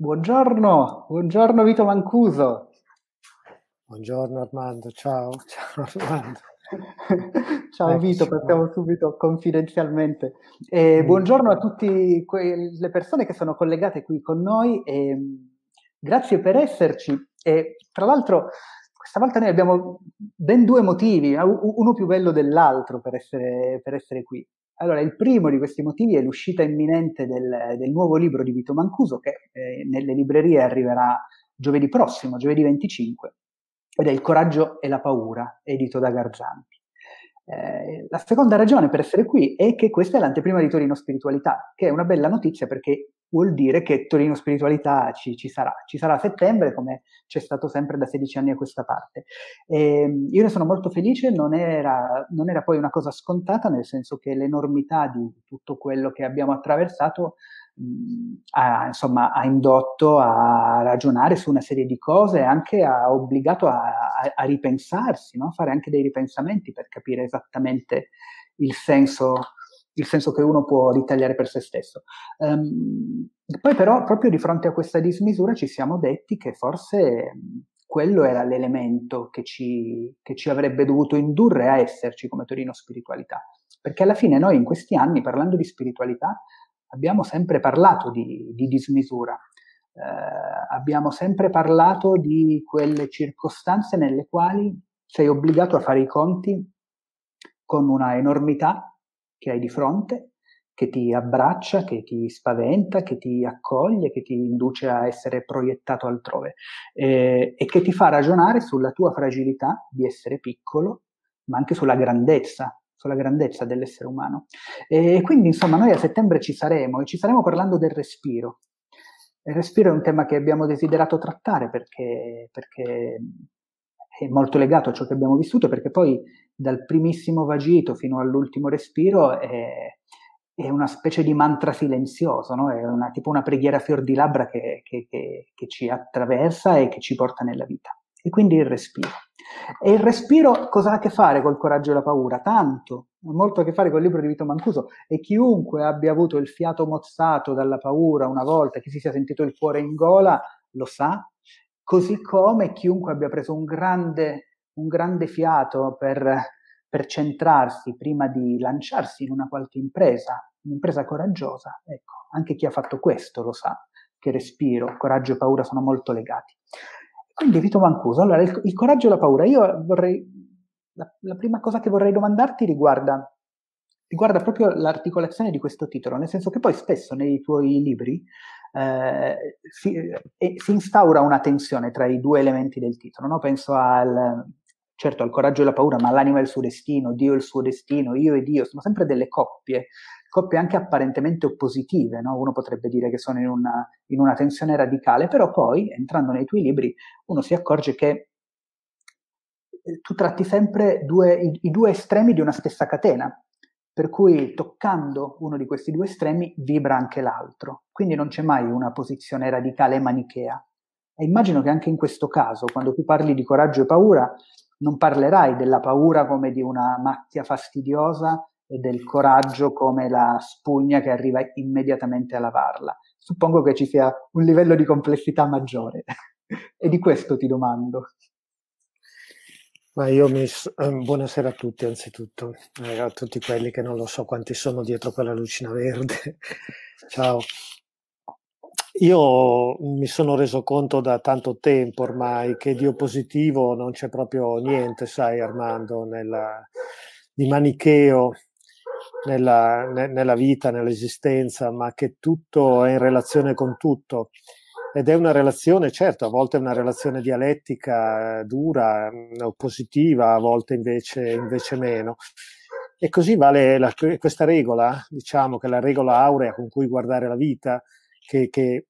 Buongiorno, buongiorno Vito Mancuso. Buongiorno Armando, ciao, ciao Armando. Ciao Vito, partiamo subito confidenzialmente. Eh, buongiorno a tutte que- le persone che sono collegate qui con noi. E, ehm, grazie per esserci. E, tra l'altro, questa volta noi abbiamo ben due motivi, uno più bello dell'altro per essere, per essere qui. Allora, il primo di questi motivi è l'uscita imminente del, del nuovo libro di Vito Mancuso che eh, nelle librerie arriverà giovedì prossimo, giovedì 25, ed è Il coraggio e la paura, edito da Garzanti. Eh, la seconda ragione per essere qui è che questa è l'anteprima di Torino Spiritualità, che è una bella notizia perché vuol dire che Torino Spiritualità ci, ci, sarà. Ci sarà a settembre, come c'è stato sempre da 16 anni a questa parte. E ehm, io ne sono molto felice, non era, non era, poi una cosa scontata, nel senso che l'enormità di tutto quello che abbiamo attraversato mh, ha, insomma, ha, indotto a ragionare su una serie di cose e anche ha obbligato a, a, a ripensarsi, no? fare anche dei ripensamenti per capire esattamente il senso il senso che uno può ritagliare per se stesso. Um, poi però proprio di fronte a questa dismisura ci siamo detti che forse ehm, quello era l'elemento che ci, che ci avrebbe dovuto indurre a esserci come Torino Spiritualità, perché alla fine noi in questi anni parlando di spiritualità abbiamo sempre parlato di, di dismisura, eh, abbiamo sempre parlato di quelle circostanze nelle quali sei obbligato a fare i conti con una enormità che hai di fronte, che ti abbraccia, che ti spaventa, che ti accoglie, che ti induce a essere proiettato altrove eh, e che ti fa ragionare sulla tua fragilità di essere piccolo, ma anche sulla grandezza sulla grandezza dell'essere umano. E quindi, insomma, noi a settembre ci saremo e ci saremo parlando del respiro. Il respiro è un tema che abbiamo desiderato trattare perché, perché è molto legato a ciò che abbiamo vissuto perché poi dal primissimo vagito fino all'ultimo respiro è, è una specie di mantra silenzioso, no? è una, tipo una preghiera a fior di labbra che, che, che, che ci attraversa e che ci porta nella vita. E quindi il respiro. E il respiro cosa ha a che fare col coraggio e la paura? Tanto, ha molto a che fare col libro di Vito Mancuso e chiunque abbia avuto il fiato mozzato dalla paura una volta, chi si sia sentito il cuore in gola, lo sa Così come chiunque abbia preso un grande, un grande fiato per, per, centrarsi prima di lanciarsi in una qualche impresa, un'impresa coraggiosa, ecco, anche chi ha fatto questo lo sa, che respiro, coraggio e paura sono molto legati. Quindi Vito Mancuso, allora il, il coraggio e la paura, io vorrei, la, la prima cosa che vorrei domandarti riguarda riguarda proprio l'articolazione di questo titolo, nel senso che poi spesso nei tuoi libri eh, si, eh, si, instaura una tensione tra i due elementi del titolo, no? penso al, certo, al coraggio e la paura, ma l'anima e il suo destino, Dio e il suo destino, io e Dio, sono sempre delle coppie, coppie anche apparentemente oppositive, no? uno potrebbe dire che sono in una, in una tensione radicale, però poi entrando nei tuoi libri uno si accorge che eh, tu tratti sempre due, i, i, due estremi di una stessa catena, per cui toccando uno di questi due estremi vibra anche l'altro, quindi non c'è mai una posizione radicale manichea. E immagino che anche in questo caso, quando tu parli di coraggio e paura, non parlerai della paura come di una macchia fastidiosa e del coraggio come la spugna che arriva immediatamente a lavarla. Suppongo che ci sia un livello di complessità maggiore. e di questo ti domando. Ma io mi... Ehm, buonasera a tutti, anzitutto, eh, a tutti quelli che non lo so quanti sono dietro quella lucina verde. Ciao. Io mi sono reso conto da tanto tempo ormai che di oppositivo non c'è proprio niente, sai Armando, nella... di manicheo nella, nella vita, nell'esistenza, ma che tutto è in relazione con tutto ed è una relazione, certo, a volte è una relazione dialettica eh, dura, mm, o positiva, a volte invece, invece meno. E così vale la, questa regola, diciamo che la regola aurea con cui guardare la vita, che, che,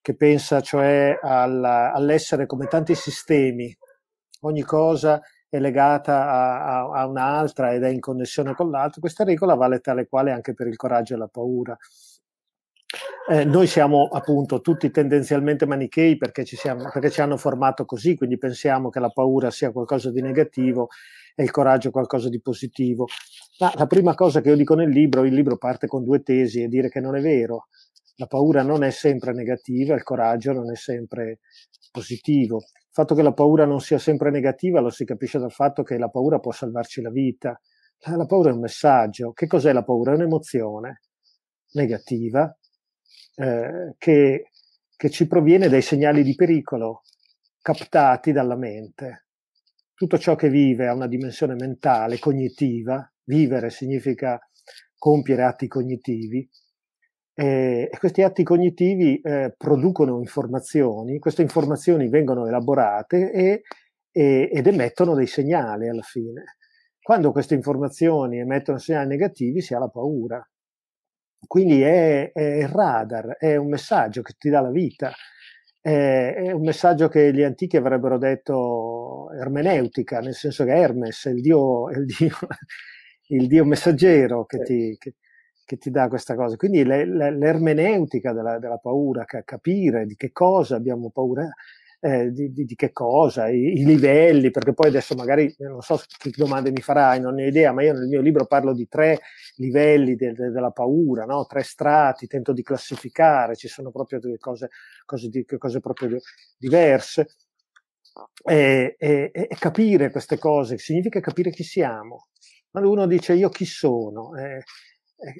che pensa cioè alla, all'essere come tanti sistemi, ogni cosa è legata a, a, a un'altra ed è in connessione con l'altra, questa regola vale tale quale anche per il coraggio e la paura. Eh, noi siamo appunto tutti tendenzialmente manichei perché ci, siamo, perché ci hanno formato così, quindi pensiamo che la paura sia qualcosa di negativo e il coraggio qualcosa di positivo. Ma la prima cosa che io dico nel libro, il libro parte con due tesi e dire che non è vero. La paura non è sempre negativa, il coraggio non è sempre positivo. Il fatto che la paura non sia sempre negativa lo si capisce dal fatto che la paura può salvarci la vita. La paura è un messaggio. Che cos'è la paura? È un'emozione negativa eh, che, che ci proviene dai segnali di pericolo captati dalla mente. Tutto ciò che vive ha una dimensione mentale, cognitiva, vivere significa compiere atti cognitivi, eh, e questi atti cognitivi eh, producono informazioni, queste informazioni vengono elaborate e, e, ed emettono dei segnali alla fine. Quando queste informazioni emettono segnali negativi si ha la paura. Quindi è, è, il radar, è un messaggio che ti dà la vita, è, è, un messaggio che gli antichi avrebbero detto ermeneutica, nel senso che Hermes è il dio, il dio, il dio messaggero che ti, che, che ti, dà questa cosa. Quindi l'ermeneutica della, della paura, capire di che cosa abbiamo paura eh, di, di, di, che cosa, i, i, livelli, perché poi adesso magari eh, non so che domande mi farai, non ne ho idea, ma io nel mio libro parlo di tre livelli de, de, della paura, no? tre strati, tento di classificare, ci sono proprio delle cose, cose, di, cose proprio diverse. E, e, e capire queste cose significa capire chi siamo. Quando uno dice io chi sono, eh, eh,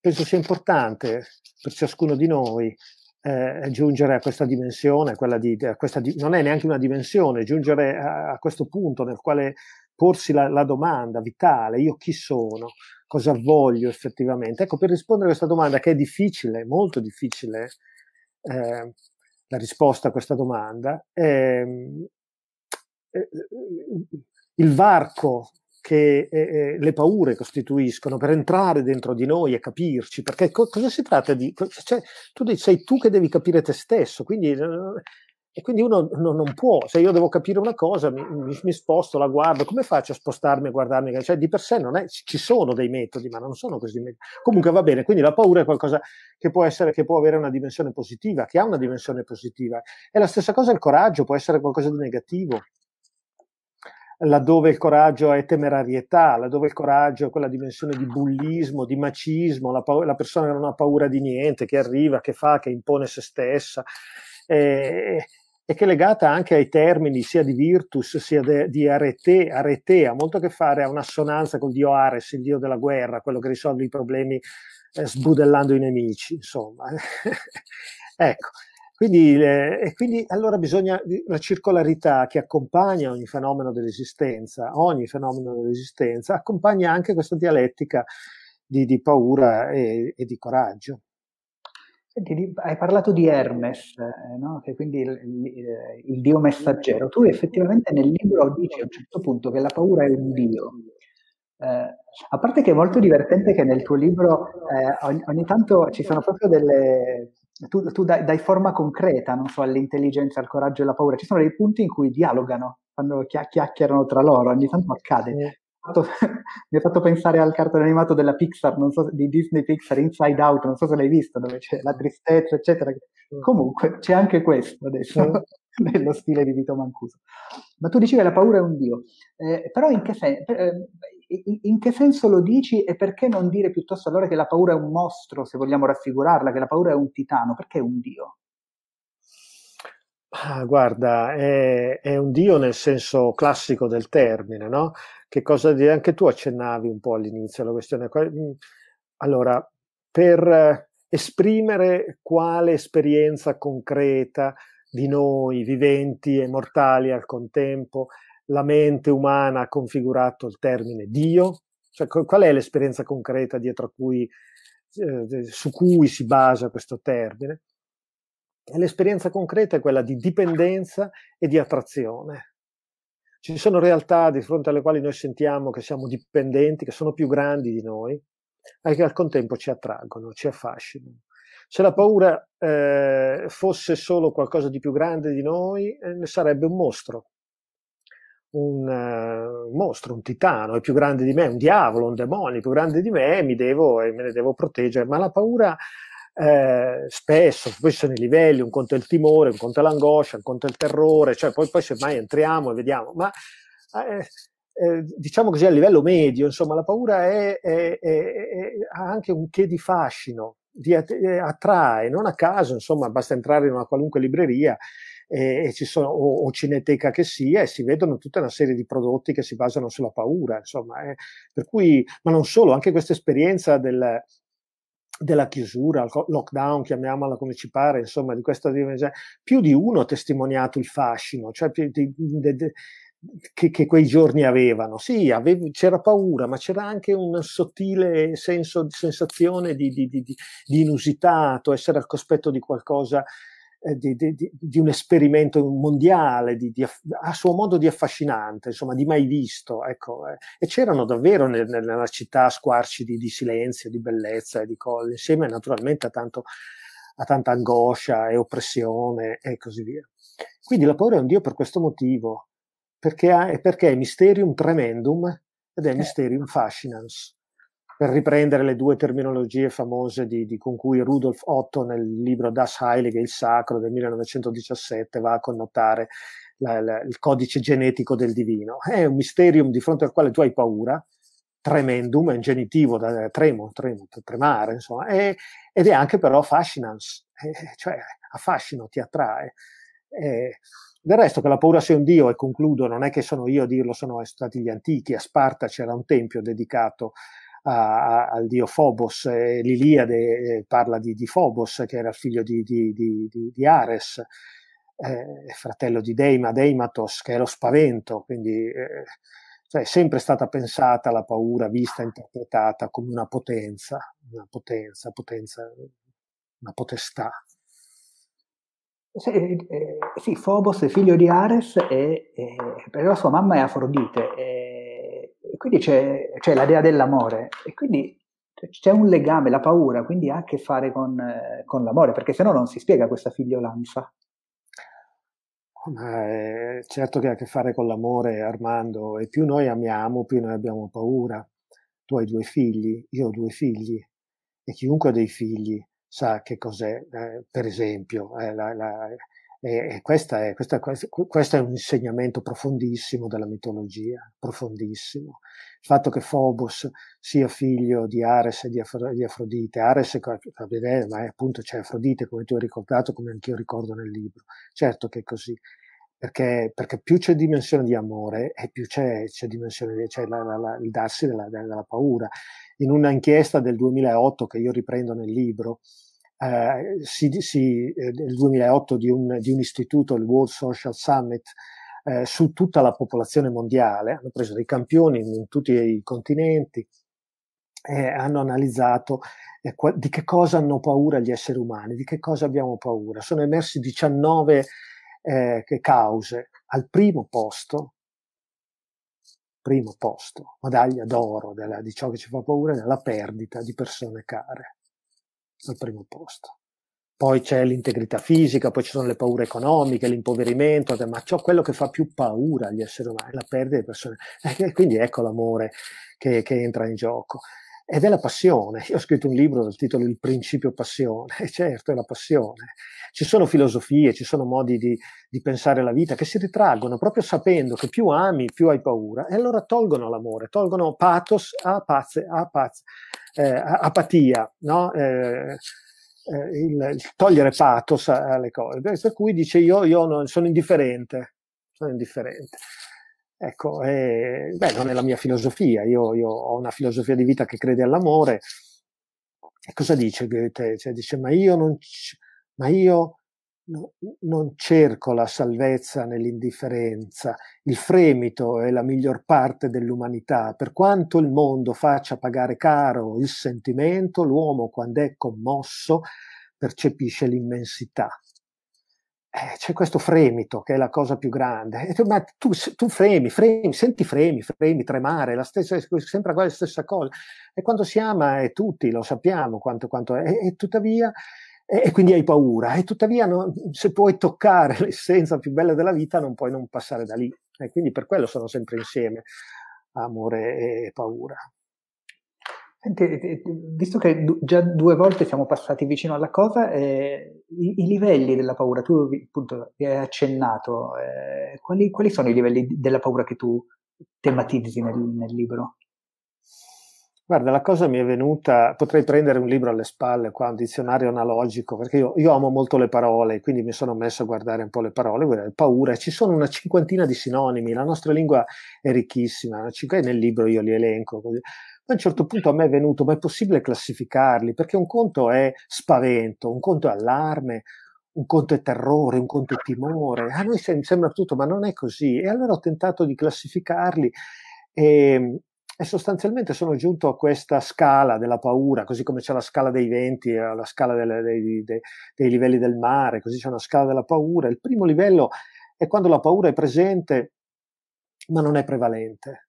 penso sia importante per ciascuno di noi eh, giungere a questa dimensione, quella di, a questa di, non è neanche una dimensione, giungere a, a questo punto nel quale porsi la, la, domanda vitale, io chi sono, cosa voglio effettivamente. Ecco, per rispondere a questa domanda, che è difficile, molto difficile, eh, la risposta a questa domanda, ehm, eh, il varco che eh, eh, le paure costituiscono per entrare dentro di noi e capirci, perché co- cosa si tratta di... Cioè, tu dici, sei tu che devi capire te stesso, quindi eh, e quindi uno non può, se io devo capire una cosa, mi, mi, sposto, la guardo, come faccio a spostarmi e guardarmi? Cioè, di per sé non è, ci sono dei metodi, ma non sono così. Comunque va bene, quindi la paura è qualcosa che può, essere, che può avere una dimensione positiva, che ha una dimensione positiva. E la stessa cosa il coraggio, può essere qualcosa di negativo laddove il coraggio è temerarietà, laddove il coraggio è quella dimensione di bullismo, di macismo, la, pa- la persona che non ha paura di niente, che arriva, che fa, che impone se stessa, eh, e che è legata anche ai termini sia di virtus sia de- di arete, arete, ha molto a che fare, ha un'assonanza col dio Ares, il dio della guerra, quello che risolve i problemi eh, sbudellando i nemici, insomma. ecco. Quindi, eh, e quindi allora bisogna la circolarità che accompagna ogni fenomeno dell'esistenza, ogni fenomeno dell'esistenza, accompagna anche questa dialettica di, di paura e, e, di coraggio. hai parlato di Hermes, eh, no? che quindi il, il, eh, il, dio messaggero. Tu effettivamente nel libro dici a un certo punto che la paura è un dio. Eh, a parte che è molto divertente che nel tuo libro eh, ogni, ogni tanto ci sono proprio delle, tu, tu dai, dai, forma concreta, non so, all'intelligenza, al coraggio e alla paura. Ci sono dei punti in cui dialogano, quando chiacchierano tra loro, ogni tanto accade. Mi ha fatto pensare al cartone animato della Pixar, non so, di Disney Pixar, Inside Out, non so se l'hai visto, dove c'è la tristezza, eccetera. Comunque c'è anche questo adesso, nello stile di Vito Mancuso. Ma tu dici che la paura è un dio, eh, però in che senso? in, che senso lo dici e perché non dire piuttosto allora che la paura è un mostro, se vogliamo raffigurarla, che la paura è un titano, perché è un dio? Ah, guarda, è, è, un dio nel senso classico del termine, no? Che cosa dire? Anche tu accennavi un po' all'inizio la questione. Mm, allora, per eh, esprimere quale esperienza concreta di noi, viventi e mortali al contempo, la mente umana ha configurato il termine Dio? Cioè, qual è l'esperienza concreta dietro cui, eh, eh su cui si basa questo termine? l'esperienza concreta è quella di dipendenza e di attrazione. Ci sono realtà di fronte alle quali noi sentiamo che siamo dipendenti, che sono più grandi di noi, ma che al contempo ci attraggono, ci affascinano. Se la paura eh, fosse solo qualcosa di più grande di noi, eh, sarebbe un mostro, un uh, mostro, un titano, è più grande di me, un diavolo, un demonio, è più grande di me e, mi devo, e me ne devo proteggere. Ma la paura eh, spesso, poi sono i livelli, un conto è il timore, un conto è l'angoscia, un conto è il terrore, cioè poi, poi semmai entriamo e vediamo, ma eh, eh, diciamo così a livello medio, insomma, la paura è, è, è, ha anche un che di fascino, di eh, attrae, non a caso, insomma, basta entrare in una qualunque libreria e, e ci sono, o, o, cineteca che sia, e si vedono tutta una serie di prodotti che si basano sulla paura, insomma. Eh. Per cui, ma non solo, anche questa esperienza del, della chiusura, lockdown, chiamiamola come ci pare, insomma, di questa dimensione, più di uno ha testimoniato il fascino, cioè di, di, di, che, che, quei giorni avevano. Sì, avevi, c'era paura, ma c'era anche un sottile senso, sensazione di, inusitato, essere al cospetto di qualcosa eh, di, di, di, un esperimento mondiale, di, a suo modo di affascinante, insomma, di mai visto. Ecco. Eh. E c'erano davvero nel, nella città squarci di, silenzio, di bellezza e di cose, insieme naturalmente a, tanto, a tanta angoscia e oppressione e così via. Quindi la paura è un Dio per questo motivo, perché, ha, perché è mysterium tremendum ed è eh. mysterium fascinans per riprendere le due terminologie famose di, di, con cui Rudolf Otto nel libro Das Heilige, il sacro del 1917, va a connotare la, la, il codice genetico del divino. È un misterium di fronte al quale tu hai paura, tremendum, è un genitivo da eh, tremo, tremo tremare, insomma, è, ed è anche però fascinans, è, eh, eh, cioè affascino, ti attrae. È, del resto che la paura sia un dio, e concludo, non è che sono io a dirlo, sono stati gli antichi, a Sparta c'era un tempio dedicato a, a, al dio Phobos, l'Iliade parla di, di, Phobos che era il figlio di, di, di Ares, eh, fratello di Deima, Deimatos che è lo spavento, quindi eh, cioè, è sempre stata pensata la paura, vista, interpretata come una potenza, una potenza, potenza una potestà. Sì, eh, eh sì Phobos è figlio di Ares, e, eh, però sua mamma è Afrodite. E eh, quindi c'è, c'è cioè, la dea dell'amore e quindi c'è un legame, la paura, quindi ha a che fare con, eh, con l'amore, perché se no non si spiega questa figliolanza. Oh, eh, certo che ha a che fare con l'amore, Armando, e più noi amiamo, più noi abbiamo paura. Tu hai due figli, io ho due figli, e chiunque ha dei figli sa che cos'è, eh, per esempio, eh, la, la, e, e questa è, questa, questo è un insegnamento profondissimo della mitologia, profondissimo. Il fatto che Phobos sia figlio di Ares e di, Afro, di Afrodite, Ares è, ma è, appunto c'è cioè Afrodite come tu hai ricordato, come anch'io ricordo nel libro, certo che è così. Perché, perché, più c'è dimensione di amore e più c'è, c'è dimensione, c'è la, la, la, il darsi della, della, paura. In un'inchiesta del 2008 che io riprendo nel libro, eh, si, si, eh, nel 2008 di un, di un, istituto, il World Social Summit, eh, su tutta la popolazione mondiale, hanno preso dei campioni in tutti i continenti e hanno analizzato eh, qua, di che cosa hanno paura gli esseri umani, di che cosa abbiamo paura. Sono emersi 19 eh, cause. Al primo posto, primo posto, medaglia d'oro della, di ciò che ci fa paura, è la perdita di persone care al primo posto. Poi c'è l'integrità fisica, poi ci sono le paure economiche, l'impoverimento, ma ciò quello che fa più paura agli esseri umani, la perdita di persone. E quindi ecco l'amore che, che entra in gioco ed è la passione. Io ho scritto un libro dal titolo Il principio passione, e certo è la passione. Ci sono filosofie, ci sono modi di, di, pensare la vita che si ritraggono proprio sapendo che più ami, più hai paura, e allora tolgono l'amore, tolgono pathos a ah, pazze, a ah, pazze. Eh, apatia, no? Eh, eh, il, il, togliere pathos alle cose. Per cui dice io, io non, sono indifferente, sono indifferente. Ecco, eh, beh, non è la mia filosofia, io, io, ho una filosofia di vita che crede all'amore. E cosa dice Goethe? Cioè, dice, ma io, non ma io no, non cerco la salvezza nell'indifferenza, il fremito è la miglior parte dell'umanità, per quanto il mondo faccia pagare caro il sentimento, l'uomo quando è commosso percepisce l'immensità. Eh, c'è questo fremito che è la cosa più grande, eh, ma tu, tu fremi, fremi, senti fremi, fremi, tremare, la stessa, sempre la stessa cosa. E quando si ama è tutti, lo sappiamo quanto, quanto è, e tuttavia e, quindi hai paura e tuttavia no, se puoi toccare l'essenza più bella della vita non puoi non passare da lì e quindi per quello sono sempre insieme amore e paura. Senti, visto che già due volte siamo passati vicino alla cosa, eh, i, i, livelli della paura, tu appunto hai accennato, eh, quali, quali, sono i livelli della paura che tu tematizzi nel, nel libro? Guarda, la cosa mi è venuta, potrei prendere un libro alle spalle qua, un dizionario analogico, perché io, io amo molto le parole, quindi mi sono messo a guardare un po' le parole, guardare, paura, ci sono una cinquantina di sinonimi, la nostra lingua è ricchissima, nel libro io li elenco, così. a un certo punto a me è venuto, ma è possibile classificarli? Perché un conto è spavento, un conto è allarme, un conto è terrore, un conto è timore, a noi sembra tutto, ma non è così. E allora ho tentato di classificarli. E, ehm, e sostanzialmente sono giunto a questa scala della paura, così come c'è la scala dei venti, eh, la scala delle, dei, dei, dei livelli del mare, così c'è una scala della paura. Il primo livello è quando la paura è presente ma non è prevalente.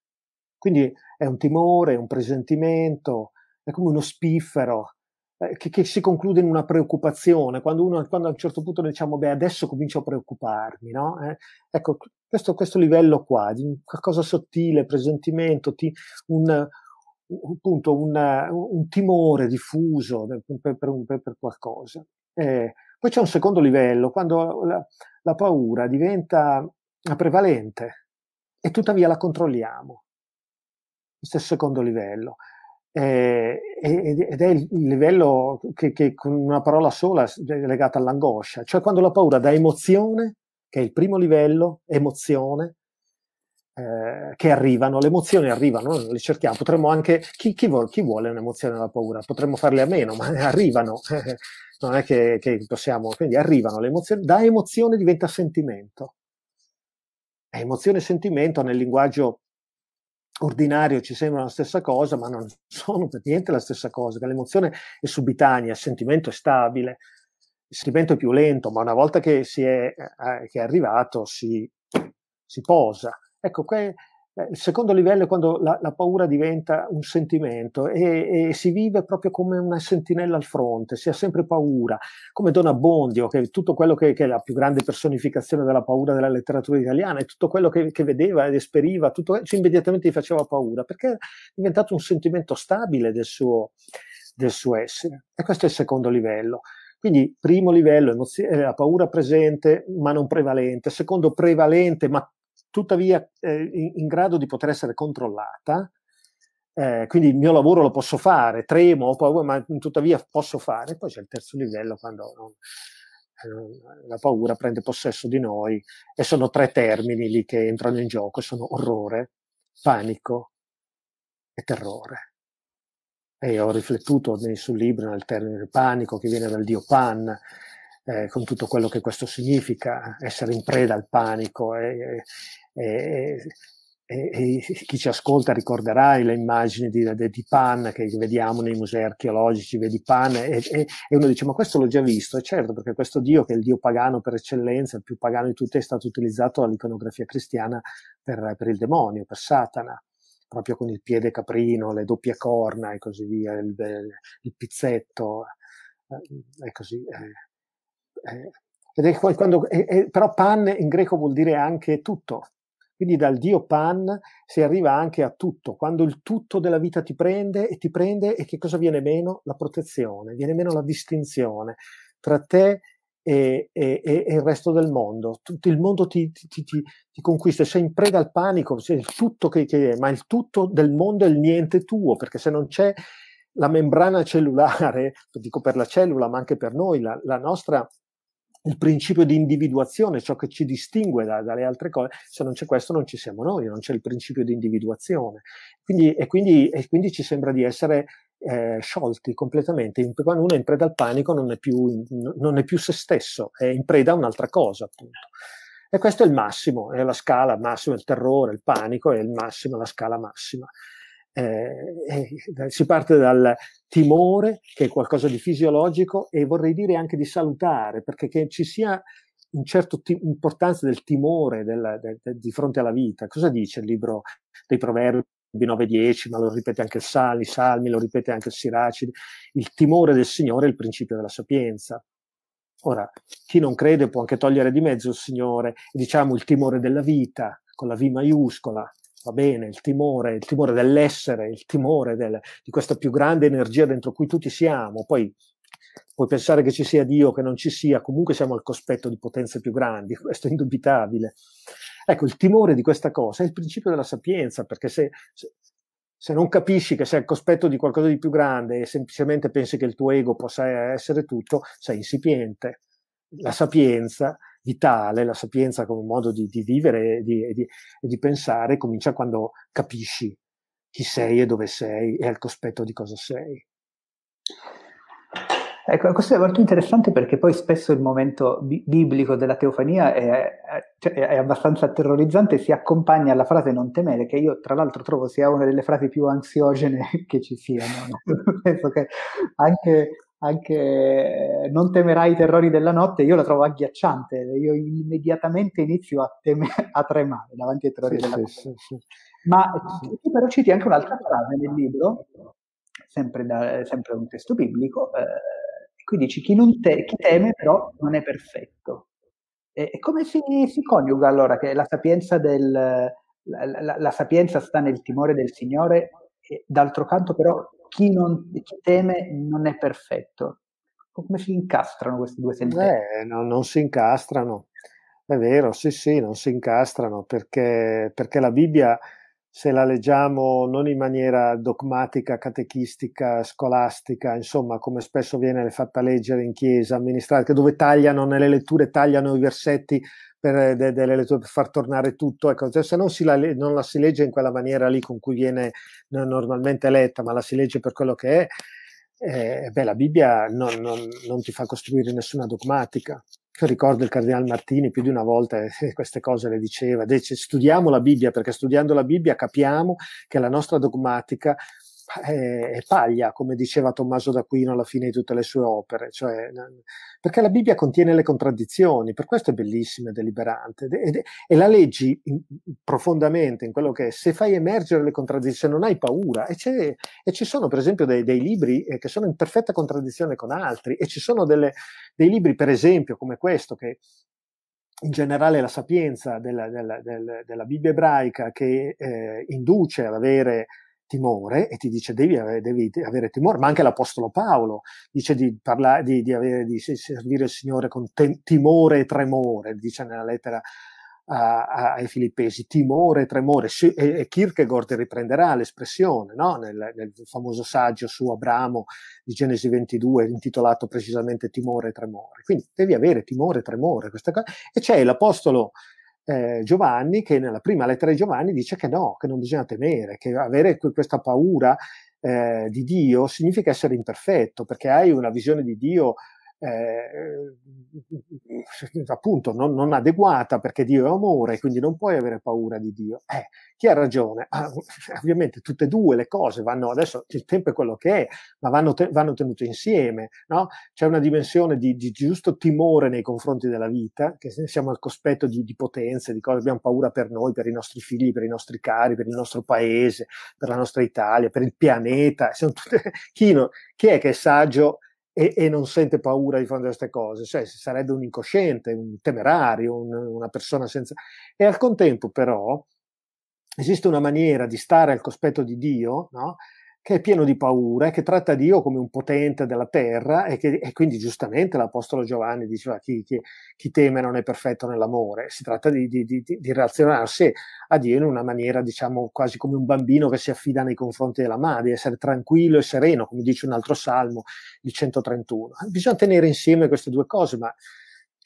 Quindi è un timore, è un presentimento, è come uno spiffero eh, che, che, si conclude in una preoccupazione, quando, uno, quando a un certo punto diciamo, beh, adesso comincio a preoccuparmi, no? eh, ecco, questo, questo, livello qua, di qualcosa sottile, presentimento, ti, un, appunto un, un, timore diffuso per, per, per, per qualcosa. Eh, poi c'è un secondo livello, quando la, la, paura diventa eh, prevalente e tuttavia la controlliamo. Questo è il secondo livello eh, ed è il livello che, che, con una parola sola è legata all'angoscia, cioè quando la paura da emozione, che è il primo livello, emozione, eh, che arrivano, le emozioni arrivano, noi le cerchiamo, potremmo anche, chi, chi, vuole, chi vuole un'emozione della paura? Potremmo farle a meno, ma arrivano, non è che, che possiamo, quindi arrivano le emozioni, da emozione diventa sentimento. E emozione e sentimento nel linguaggio ordinario ci sembra la stessa cosa, ma non sono per niente la stessa cosa, l'emozione è subitanea, il sentimento è stabile, il sentimento è più lento, ma una volta che, si è, eh, eh che è arrivato si, si posa. Ecco, que- eh, il secondo livello è quando la, la paura diventa un sentimento e, e, si vive proprio come una sentinella al fronte, si ha sempre paura, come Don Abbondio, che è tutto quello che, che è la più grande personificazione della paura della letteratura italiana, e tutto quello che, che vedeva ed esperiva, tutto, cioè, immediatamente gli faceva paura, perché è diventato un sentimento stabile del suo, del suo essere. E questo è il secondo livello. Quindi primo livello, eh, la paura presente ma non prevalente, secondo prevalente ma tuttavia eh, in, grado di poter essere controllata. Eh, quindi il mio lavoro lo posso fare, tremo, ho paura, ma tuttavia posso fare. Poi c'è il terzo livello quando non, eh, la paura prende possesso di noi e sono tre termini lì che entrano in gioco, sono orrore, panico e terrore. E ho riflettuto sul libro nel termine panico che viene dal dio Pan, eh, con tutto quello che questo significa, essere in preda al panico. E, e, e, e chi ci ascolta ricorderà le immagini di, di, Pan che vediamo nei musei archeologici, vedi Pan, e, uno dice: Ma questo l'ho già visto, E certo, perché questo dio, che è il dio pagano per eccellenza, il più pagano di tutti, è stato utilizzato dall'iconografia cristiana per, per il demonio, per Satana proprio con il piede caprino, le doppie corna e così via, il, il pizzetto eh, e così. Eh. Eh, ed è quando, è, eh, è, eh, però pan in greco vuol dire anche tutto. Quindi dal dio pan si arriva anche a tutto. Quando il tutto della vita ti prende e ti prende e che cosa viene meno? La protezione, viene meno la distinzione tra te e, e, e il resto del mondo. Tutto il mondo ti, ti, ti, ti, conquista, sei in preda al panico, sei il tutto che, che è, ma il tutto del mondo è il niente tuo, perché se non c'è la membrana cellulare, dico per la cellula, ma anche per noi, la, la nostra il principio di individuazione, ciò che ci distingue da, dalle altre cose, se non c'è questo non ci siamo noi, non c'è il principio di individuazione. Quindi, e, quindi, e, quindi, ci sembra di essere eh, sciolti completamente, quando uno è in preda al panico non è, più, non è più se stesso, è in preda a un'altra cosa appunto. E questo è il massimo, è la scala massima, il terrore, il panico è il massimo, la scala massima eh, eh si parte dal timore, che è qualcosa di fisiologico, e vorrei dire anche di salutare, perché che ci sia un certo t- importanza del timore della, de- de- di fronte alla vita. Cosa dice il libro dei proverbi 9-10, ma lo ripete anche il Salmi, Salmi, lo ripete anche il Siracid, Il timore del Signore è il principio della sapienza. Ora, chi non crede può anche togliere di mezzo il Signore, diciamo il timore della vita, con la V maiuscola, va bene, il timore, il timore dell'essere, il timore del, di questa più grande energia dentro cui tutti siamo, poi puoi pensare che ci sia Dio, che non ci sia, comunque siamo al cospetto di potenze più grandi, questo è indubitabile. Ecco, il timore di questa cosa è il principio della sapienza, perché se, se, se non capisci che sei al cospetto di qualcosa di più grande e semplicemente pensi che il tuo ego possa essere tutto, sei insipiente. La sapienza vitale, la sapienza come modo di, di vivere e di, di, di, pensare comincia quando capisci chi sei e dove sei e al cospetto di cosa sei. Ecco, questo è molto interessante perché poi spesso il momento bi- biblico della teofania è, cioè, è abbastanza terrorizzante e si accompagna alla frase non temere, che io tra l'altro trovo sia una delle frasi più ansiogene che ci siano. Penso che anche anche eh, Non temerai i terrori della notte, io la trovo agghiacciante, io immediatamente inizio a, teme- a tremare davanti ai terrori sì, della sì, notte. Sì, Ma eh, tu però citi anche un'altra frase nel libro, sempre, da, sempre un testo biblico, eh, qui dici chi, te- chi, teme però non è perfetto. E, e come si, si, coniuga allora che la sapienza, del, la, la, la sapienza sta nel timore del Signore D'altro canto però chi, non, chi teme non è perfetto. Come si incastrano queste due sentenze? Eh, no, non si incastrano, è vero, sì, sì, non si incastrano perché, perché la Bibbia se la leggiamo non in maniera dogmatica, catechistica, scolastica, insomma, come spesso viene fatta leggere in chiesa amministrata, dove tagliano nelle letture, tagliano i versetti per, eh, de, dell'elettore per far tornare tutto. Ecco, cioè, se non, la, non la si legge in quella maniera lì con cui viene normalmente letta, ma la si legge per quello che è, eh, beh, la Bibbia non, non, non, ti fa costruire nessuna dogmatica. Io ricordo il Cardinale Martini più di una volta eh, queste cose le diceva, dice studiamo la Bibbia perché studiando la Bibbia capiamo che la nostra dogmatica è paglia, come diceva Tommaso d'Aquino alla fine di tutte le sue opere, cioè, perché la Bibbia contiene le contraddizioni, per questo è bellissima e deliberante, e la leggi profondamente in quello che è, se fai emergere le contraddizioni non hai paura, e, e ci sono per esempio dei, dei, libri eh, che sono in perfetta contraddizione con altri, e ci sono delle, dei libri per esempio come questo che in generale la sapienza della, della, della, della Bibbia ebraica che eh, induce ad avere timore e ti dice devi avere, devi avere timore, ma anche l'Apostolo Paolo dice di, parlare, di, di, avere, di servire il Signore con te, timore e tremore, dice nella lettera a, a, ai filippesi, timore e tremore, e, e Kierkegaard riprenderà l'espressione no? nel, nel, famoso saggio su Abramo di Genesi 22 intitolato precisamente timore e tremore, quindi devi avere timore e tremore, questa cosa. e c'è l'Apostolo Paolo, eh, Giovanni che nella prima lettera di Giovanni dice che no, che non bisogna temere, che avere questa paura eh, di Dio significa essere imperfetto, perché hai una visione di Dio eh, appunto non, non, adeguata perché Dio è amore, quindi non puoi avere paura di Dio. Eh, chi ha ragione? Ah, ovviamente tutte e due le cose vanno, adesso il tempo è quello che è, ma vanno, te, vanno tenute insieme. No? C'è una dimensione di, di, giusto timore nei confronti della vita, che siamo al cospetto di, di potenze, di cose, abbiamo paura per noi, per i nostri figli, per i nostri cari, per il nostro paese, per la nostra Italia, per il pianeta. Tutte... Chi, no? chi è che è saggio? e, e non sente paura di fare queste cose, cioè sarebbe un incosciente, un temerario, un, una persona senza... E al contempo però esiste una maniera di stare al cospetto di Dio, no? che è pieno di paure, che tratta Dio come un potente della terra e, che, e quindi giustamente l'Apostolo Giovanni diceva chi, chi, chi, teme non è perfetto nell'amore, si tratta di, di, di, di, relazionarsi a Dio in una maniera diciamo quasi come un bambino che si affida nei confronti della madre, di essere tranquillo e sereno, come dice un altro salmo, il 131. Bisogna tenere insieme queste due cose, ma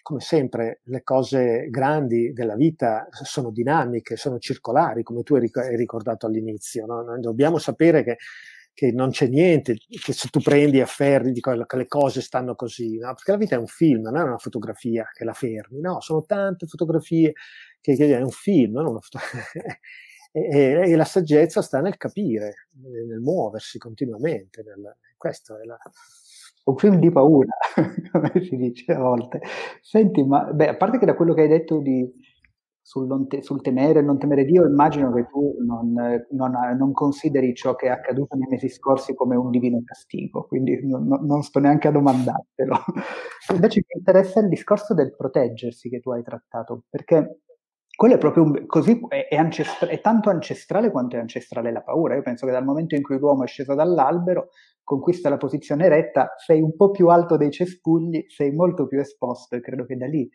come sempre, le cose grandi della vita sono dinamiche, sono circolari, come tu hai ricordato all'inizio. No? Noi dobbiamo sapere che, che, non c'è niente, che se tu prendi e afferri di quello, che le cose stanno così, no? perché la vita è un film, non è una fotografia che la fermi, no? Sono tante fotografie che, che è un film, non una fotografia. E, e, la saggezza sta nel capire, nel muoversi continuamente. Nel, questa è la, un film eh. di paura, come si dice a volte. Senti, ma beh, a parte che da quello che hai detto di, sul, non te, sul temere e non temere Dio, immagino che tu non, non, non, consideri ciò che è accaduto nei mesi scorsi come un divino castigo, quindi non, non sto neanche a domandartelo. Invece mi interessa il discorso del proteggersi che tu hai trattato, perché quello è proprio un, così, è, è, ancestra- è, tanto ancestrale quanto è ancestrale la paura. Io penso che dal momento in cui l'uomo è sceso dall'albero, conquista la posizione eretta, sei un po' più alto dei cespugli, sei molto più esposto e credo che da lì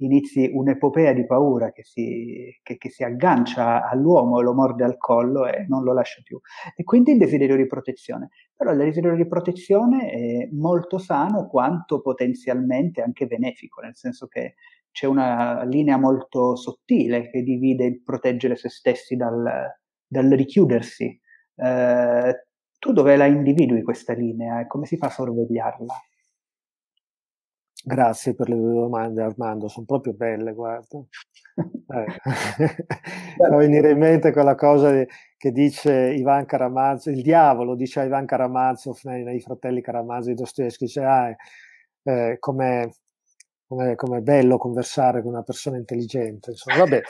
inizi un'epopea di paura che si, che, che si aggancia all'uomo, lo morde al collo e non lo lascia più. E quindi il desiderio di protezione. Però il desiderio di protezione è molto sano quanto potenzialmente anche benefico, nel senso che c'è una linea molto sottile che divide il proteggere se stessi dal, dal richiudersi. Eh, tu dove la individui questa linea e come si fa a sorvegliarla? Grazie per le due domande Armando, sono proprio belle, guarda. eh. venire in mente quella cosa che dice Ivan Karamazov, il diavolo dice a Ivan Karamazov nei, nei fratelli Karamazov di Dostoevsky, cioè, ah, eh, eh come come, come è bello conversare con una persona intelligente. Insomma, vabbè.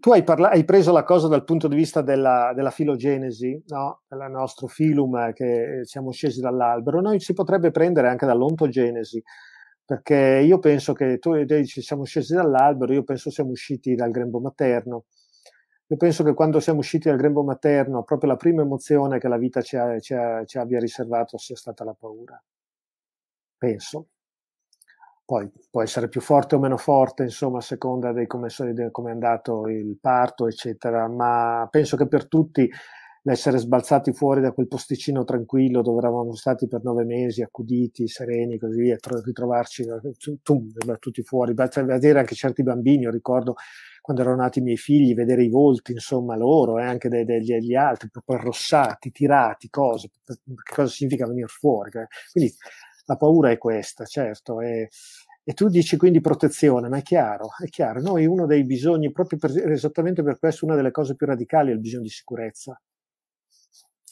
Tu hai, parla- hai, preso la cosa dal punto di vista della, della filogenesi, no? del nostro filum eh, che eh, siamo scesi dall'albero, noi si potrebbe prendere anche dall'ontogenesi, perché io penso che tu dici siamo scesi dall'albero, io penso siamo usciti dal grembo materno. Io penso che quando siamo usciti dal grembo materno, proprio la prima emozione che la vita ci, ha, ci, ha, ci abbia riservato sia stata la paura. Penso poi può essere più forte o meno forte, insomma, a seconda di come, è andato il parto, eccetera, ma penso che per tutti l'essere sbalzati fuori da quel posticino tranquillo dove eravamo stati per nove mesi, accuditi, sereni, così, e ritrovarci eh, tum, tutti fuori, vedere anche certi bambini, io ricordo quando erano nati i miei figli, vedere i volti, insomma, loro e eh, anche degli, altri, proprio arrossati, tirati, cose, cosa significa venire fuori. Eh. Quindi la paura è questa, certo. È, e tu dici quindi protezione, ma è chiaro, è chiaro. Noi uno dei bisogni, proprio per, esattamente per questo, una delle cose più radicali è il bisogno di sicurezza.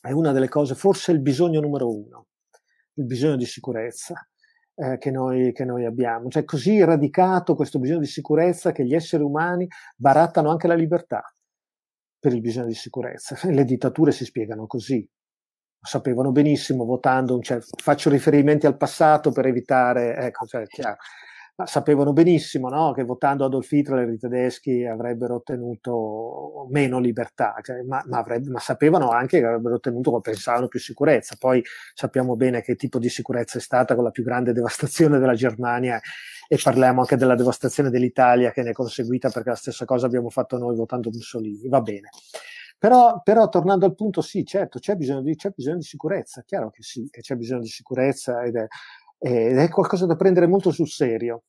È una delle cose, forse il bisogno numero uno, il bisogno di sicurezza eh, che, noi, che noi abbiamo. Cioè così radicato questo bisogno di sicurezza che gli esseri umani barattano anche la libertà per il bisogno di sicurezza. Le dittature si spiegano così, sapevano benissimo votando, cioè, faccio riferimenti al passato per evitare, ecco, cioè, chiaro, sapevano benissimo no, che votando Adolf Hitler i tedeschi avrebbero ottenuto meno libertà, cioè, ma, ma, avrebbe, ma, sapevano anche che avrebbero ottenuto, pensavano, più sicurezza. Poi sappiamo bene che tipo di sicurezza è stata con la più grande devastazione della Germania e parliamo anche della devastazione dell'Italia che ne è conseguita perché la stessa cosa abbiamo fatto noi votando Mussolini. Va bene. Però, però, tornando al punto, sì, certo, c'è bisogno di, c'è bisogno di sicurezza, chiaro che sì, che c'è bisogno di sicurezza ed è, ed è qualcosa da prendere molto sul serio,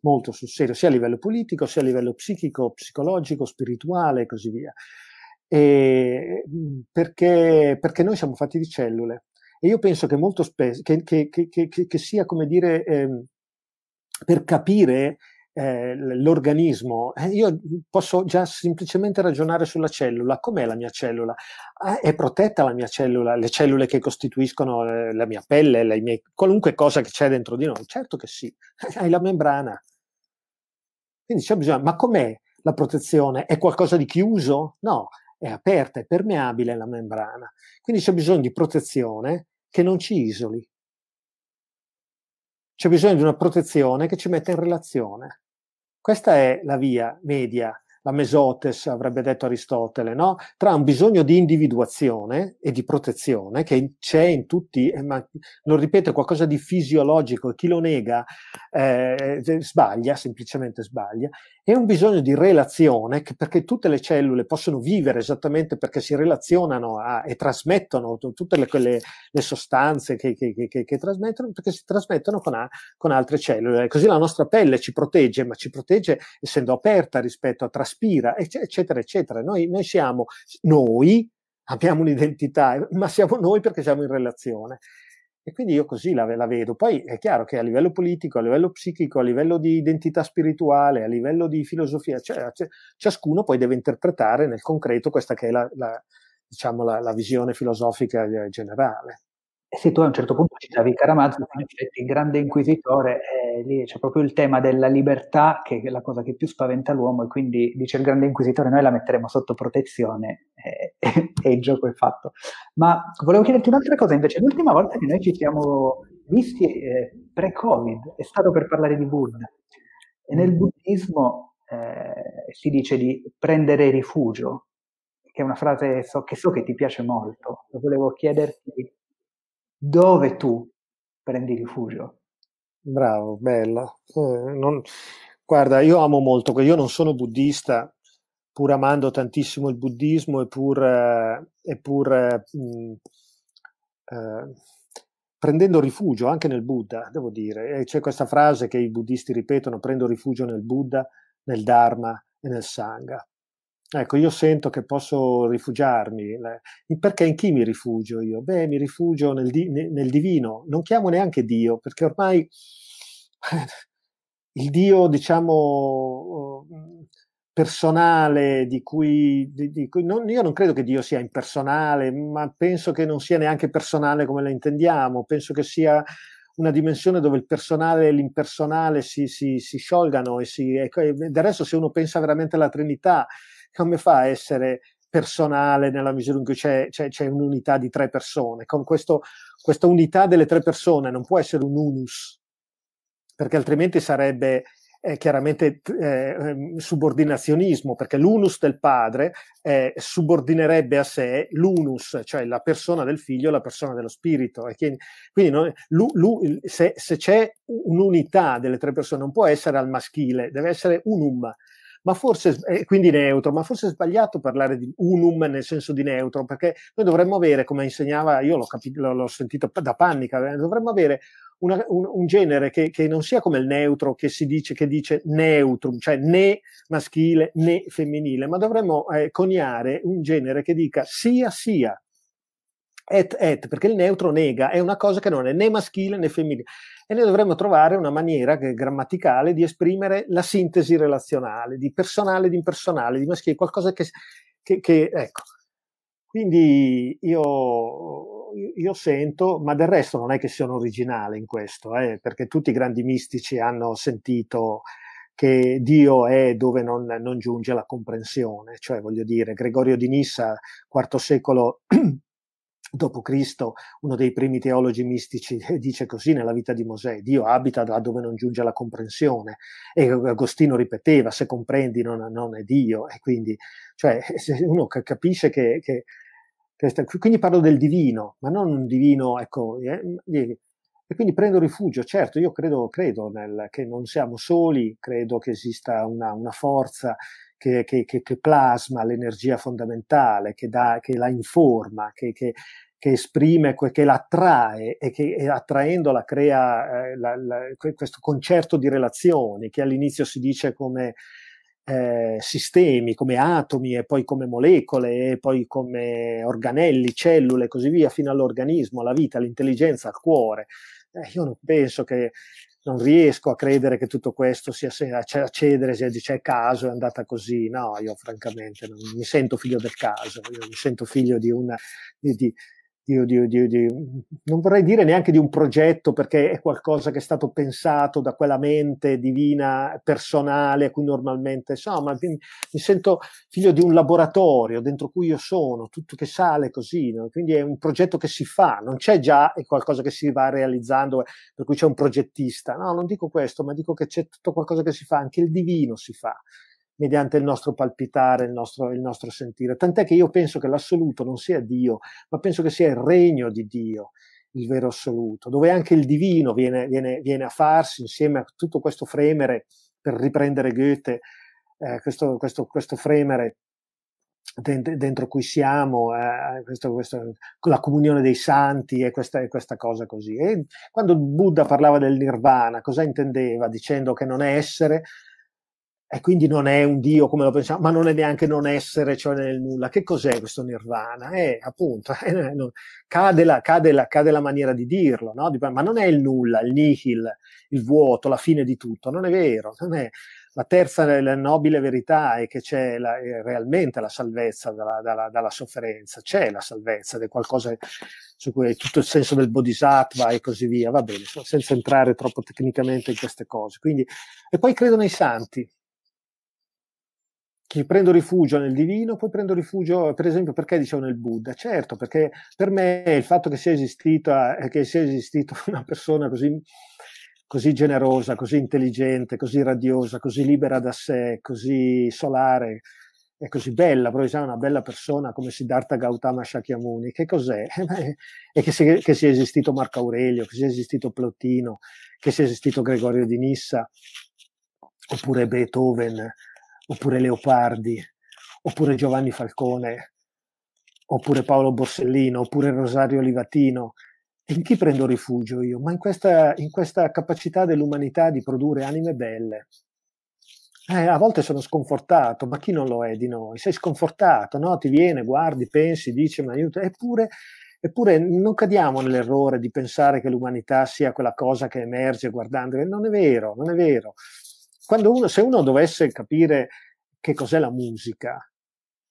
molto sul serio, sia a livello politico, sia a livello psichico, psicologico, spirituale e così via. E mm, perché, perché, noi siamo fatti di cellule e io penso che molto spesso che, che, che sia come dire eh, per capire eh, l'organismo, eh, io posso già semplicemente ragionare sulla cellula. Com'è la mia cellula? Ah, è protetta la mia cellula, le cellule che costituiscono eh, la mia pelle, la mia... qualunque cosa che c'è dentro di noi? Certo che sì, hai la membrana. Quindi c'è bisogno, ma com'è la protezione? È qualcosa di chiuso? No, è aperta, è permeabile la membrana. Quindi c'è bisogno di protezione che non ci isoli. C'è bisogno di una protezione che ci metta in relazione. Questa è la via media la mesotes, avrebbe detto Aristotele, no? tra un bisogno di individuazione e di protezione che c'è in tutti, eh, ma non ripeto, è qualcosa di fisiologico, chi lo nega eh, eh sbaglia, semplicemente sbaglia, e un bisogno di relazione che, perché tutte le cellule possono vivere esattamente perché si relazionano a, e trasmettono tutte le, quelle, le sostanze che, che, che, trasmettono, perché si trasmettono con, a, con altre cellule. Così la nostra pelle ci protegge, ma ci protegge essendo aperta rispetto a trasmettere aspira, eccetera, eccetera. Noi, noi siamo noi, abbiamo un'identità, ma siamo noi perché siamo in relazione. E quindi io così la, la, vedo. Poi è chiaro che a livello politico, a livello psichico, a livello di identità spirituale, a livello di filosofia, cioè, ciascuno poi deve interpretare nel concreto questa che è la, la, diciamo, la visione filosofica eh, generale. E sì, tu a un certo punto citavi Karamazov, in effetti il grande inquisitore, eh, lì c'è proprio il tema della libertà che è la cosa che più spaventa l'uomo e quindi dice il grande inquisitore noi la metteremo sotto protezione eh, e il gioco è fatto. Ma volevo chiederti un'altra cosa invece, l'ultima volta che noi ci siamo visti eh, pre-Covid è stato per parlare di Buddha e nel buddismo eh, si dice di prendere rifugio, che è una frase so, che so che ti piace molto, volevo chiederti dove tu prendi rifugio. Bravo, bella. Eh, non... Guarda, io amo molto, io non sono buddista, pur amando tantissimo il buddismo e pur, eh, e pur eh, mh, eh, prendendo rifugio anche nel Buddha, devo dire. E c'è questa frase che i buddisti ripetono, prendo rifugio nel Buddha, nel Dharma e nel Sangha. Ecco, io sento che posso rifugiarmi. Perché in chi mi rifugio io? Beh, mi rifugio nel, di, nel divino. Non chiamo neanche Dio, perché ormai il Dio, diciamo, uhm, personale di cui, di, di cui non, io non credo che Dio sia impersonale, ma penso che non sia neanche personale come la intendiamo. Penso che sia una dimensione dove il personale e l'impersonale si, si, si sciolgano e si, ecco, e, del resto se uno pensa veramente alla Trinità come fa a essere personale nella misura in cui c'è, c'è, c'è un'unità di tre persone? Con questo, questa unità delle tre persone non può essere un unus, perché altrimenti sarebbe eh, chiaramente eh, ehm, subordinazionismo, perché l'unus del padre eh, subordinerebbe a sé l'unus, cioè la persona del figlio, e la persona dello spirito. quindi, quindi non, lu, lu, se, se, c'è un'unità delle tre persone, non può essere al maschile, deve essere un umma ma forse, eh, quindi neutro, ma forse è sbagliato parlare di unum nel senso di neutro, perché noi dovremmo avere, come insegnava, io l'ho, capito, l'ho sentito da pannica, eh, dovremmo avere una, un, un, genere che, che, non sia come il neutro che si dice, che dice neutrum, cioè né maschile né femminile, ma dovremmo eh, coniare un genere che dica sia sia, et et, perché il neutro nega, è una cosa che non è né maschile né femminile e noi dovremmo trovare una maniera grammaticale di esprimere la sintesi relazionale, di personale, di impersonale, di maschile, qualcosa che, che, che ecco. Quindi io, io, sento, ma del resto non è che sono originale in questo, eh, perché tutti i grandi mistici hanno sentito che Dio è dove non, non giunge la comprensione, cioè voglio dire, Gregorio di Nissa, IV secolo dopo Cristo, uno dei primi teologi mistici eh, dice così nella vita di Mosè, Dio abita là dove non giunge la comprensione e Agostino ripeteva, se comprendi non, non è Dio e quindi cioè, uno capisce che, che, che, Quindi parlo del divino, ma non un divino, ecco, eh, e quindi prendo rifugio, certo, io credo, credo nel, che non siamo soli, credo che esista una, una forza che, che, che plasma l'energia fondamentale, che, dà, che la informa, che, che esprime, che la attrae e che e attraendola crea eh, la, la, questo concerto di relazioni che all'inizio si dice come eh, sistemi, come atomi e poi come molecole e poi come organelli, cellule e così via, fino all'organismo, alla vita, all'intelligenza, al cuore. Eh, io non penso che non riesco a credere che tutto questo sia accedere, sia dice è caso, è andata così. No, io francamente non mi sento figlio del caso, io mi sento figlio di, una, di, di, di, di, di, di, non vorrei dire neanche di un progetto perché è qualcosa che è stato pensato da quella mente divina personale a cui normalmente so, ma mi, mi sento figlio di un laboratorio dentro cui io sono, tutto che sale così, no? quindi è un progetto che si fa, non c'è già qualcosa che si va realizzando per cui c'è un progettista, no, non dico questo, ma dico che c'è tutto qualcosa che si fa, anche il divino si fa mediante il nostro palpitare, il nostro, il nostro sentire. Tant'è che io penso che l'assoluto non sia Dio, ma penso che sia il regno di Dio il vero assoluto, dove anche il divino viene, viene, viene a farsi insieme a tutto questo fremere, per riprendere Goethe, eh, questo, questo, questo, fremere dentro cui siamo, eh, questo, questo, la comunione dei santi e questa, questa, cosa così. E quando Buddha parlava del nirvana, cosa intendeva? Dicendo che non è essere, e quindi non è un dio come lo pensiamo, ma non è neanche non essere, cioè nel nulla. Che cos'è questo nirvana? Eh, appunto, eh, no, cade, la, cade, la, cade, la, maniera di dirlo, no? di, ma non è il nulla, il nihil, il vuoto, la fine di tutto, non è vero. Non è. La terza la nobile verità è che c'è la, è eh, realmente la salvezza dalla, dalla, dalla, sofferenza, c'è la salvezza ed è qualcosa su cui è tutto il senso del bodhisattva e così via, va bene, senza entrare troppo tecnicamente in queste cose. Quindi, e poi credo nei santi, chi prendo rifugio nel divino, poi prendo rifugio, per esempio, perché dicevo nel Buddha? Certo, perché per me il fatto che sia esistita, eh, che sia esistita una persona così, così generosa, così intelligente, così radiosa, così libera da sé, così solare, e così bella, proprio una bella persona come Siddhartha Gautama Shakyamuni, che cos'è? e eh, che che sia, esistito Marco Aurelio, che sia esistito Plotino, che sia esistito Gregorio di Nissa, oppure Beethoven, oppure Leopardi, oppure Giovanni Falcone, oppure Paolo Borsellino, oppure Rosario Livatino. In chi prendo rifugio io? Ma in questa, in questa capacità dell'umanità di produrre anime belle. Eh, a volte sono sconfortato, ma chi non lo è di noi? Sei sconfortato, no? Ti viene, guardi, pensi, dici, ma aiuto. Eppure, eppure non cadiamo nell'errore di pensare che l'umanità sia quella cosa che emerge guardando. Non è vero, non è vero uno, se uno dovesse capire che cos'è la musica,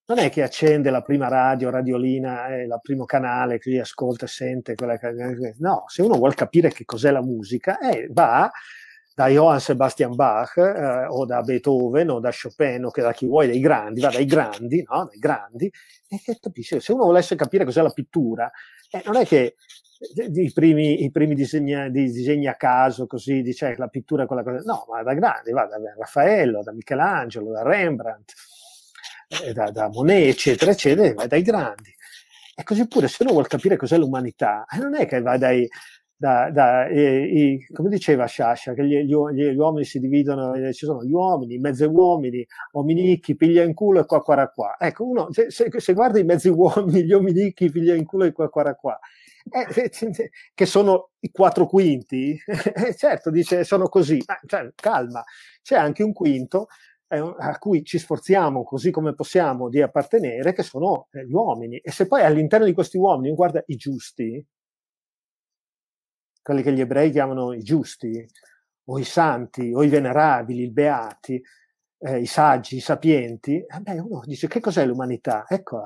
non è che accende la prima radio, radiolina, eh, il primo canale, che ascolta e sente quella che... Eh, no, se uno vuole capire che cos'è la musica, eh, va da Johann Sebastian Bach eh, o da Beethoven o da Chopin o che da chi vuoi, dai grandi, va dai grandi, no? Dai grandi, e capisce, se uno volesse capire cos'è la pittura, eh, non è che i primi, i primi disegni, disegni, a caso, così, dice cioè, la pittura quella cosa. No, ma da grandi, va da Raffaello, da Michelangelo, da Rembrandt, eh, da, da, Monet, eccetera, eccetera, vai dai grandi. E così pure, se uno vuol capire cos'è l'umanità, eh, non è che va dai, da, da, e, eh, e, come diceva Sciascia, che gli, gli, gli, uomini si dividono, eh, ci sono gli uomini, i mezzi uomini, ominichi, piglia in culo e qua qua qua. Ecco, uno, se, se, se guarda i mezzi uomini, gli ominichi, piglia in culo e qua qua qua, eh, che sono i quattro quinti, eh, certo, dice sono così, ma cioè, calma, c'è anche un quinto eh, a cui ci sforziamo così come possiamo di appartenere, che sono eh, gli uomini. E se poi all'interno di questi uomini guarda i giusti, quelli che gli ebrei chiamano i giusti, o i santi, o i venerabili, i beati, eh, i saggi, i sapienti, eh beh, uno dice che cos'è l'umanità? Eccola.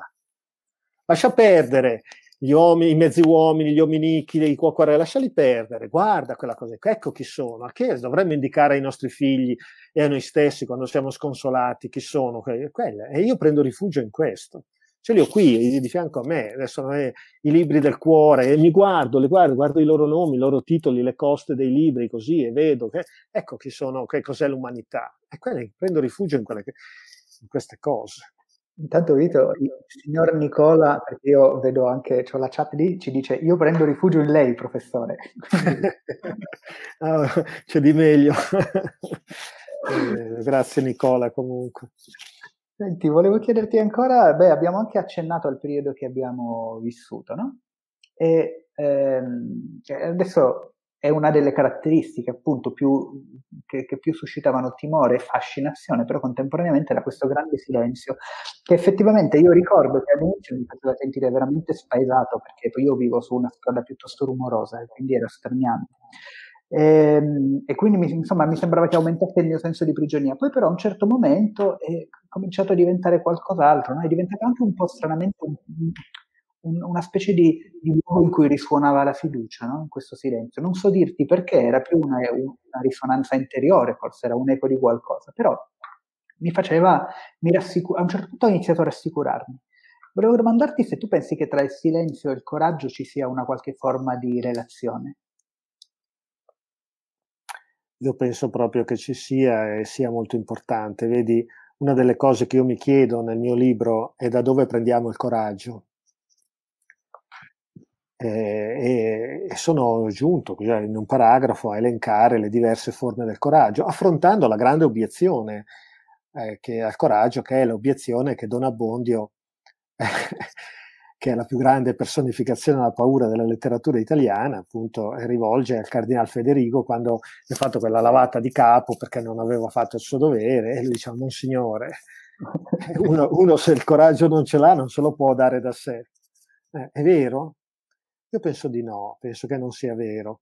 Lascia perdere gli uomini, i mezzi uomini, gli ominichi, i cuocuare, lasciali perdere, guarda quella cosa, ecco chi sono, a che dovremmo indicare ai nostri figli e a noi stessi quando siamo sconsolati chi sono, quella. e io prendo rifugio in questo. Ce li ho qui, di fianco a me, adesso è, i libri del cuore, e mi guardo, li guardo, guardo i loro nomi, i loro titoli, le coste dei libri, così, e vedo che, ecco chi sono, che cos'è l'umanità. E quella, prendo rifugio in, quelle, in queste cose. Intanto Vito, il signor Nicola, perché io vedo anche, ho la chat lì, ci dice io prendo rifugio in lei, professore. ah, c'è di meglio. eh, grazie Nicola comunque. Senti, volevo chiederti ancora, beh, abbiamo anche accennato al periodo che abbiamo vissuto, no? E ehm, cioè, adesso è una delle caratteristiche appunto più, che, che, più suscitavano timore e fascinazione, però contemporaneamente era questo grande silenzio che effettivamente io ricordo che all'inizio mi faceva sentire veramente spaesato perché poi io vivo su una strada piuttosto rumorosa e quindi era straniante. E, ehm, e, quindi mi, insomma, mi sembrava che aumentasse il mio senso di prigionia. Poi però a un certo momento è cominciato a diventare qualcos'altro, no? è diventato anche un po' stranamente un, un, una specie di, di, luogo in cui risuonava la fiducia, no? in questo silenzio. Non so dirti perché, era più una, una risonanza interiore, forse era un eco di qualcosa, però mi faceva, mi rassicu- a un certo punto ho iniziato a rassicurarmi. Volevo domandarti se tu pensi che tra il silenzio e il coraggio ci sia una qualche forma di relazione. Io penso proprio che ci sia e sia molto importante. Vedi, una delle cose che io mi chiedo nel mio libro è da dove prendiamo il coraggio eh, e, sono giunto cioè, in un paragrafo a elencare le diverse forme del coraggio, affrontando la grande obiezione eh, che, al coraggio, che è l'obiezione che Don Abbondio, eh, che è la più grande personificazione della paura della letteratura italiana, appunto rivolge al cardinale Federico quando gli ha fatto quella lavata di capo perché non aveva fatto il suo dovere e lui dice, oh, Monsignore, uno, uno se il coraggio non ce l'ha non se lo può dare da sé. Eh, è vero, io penso di no, penso che non sia vero.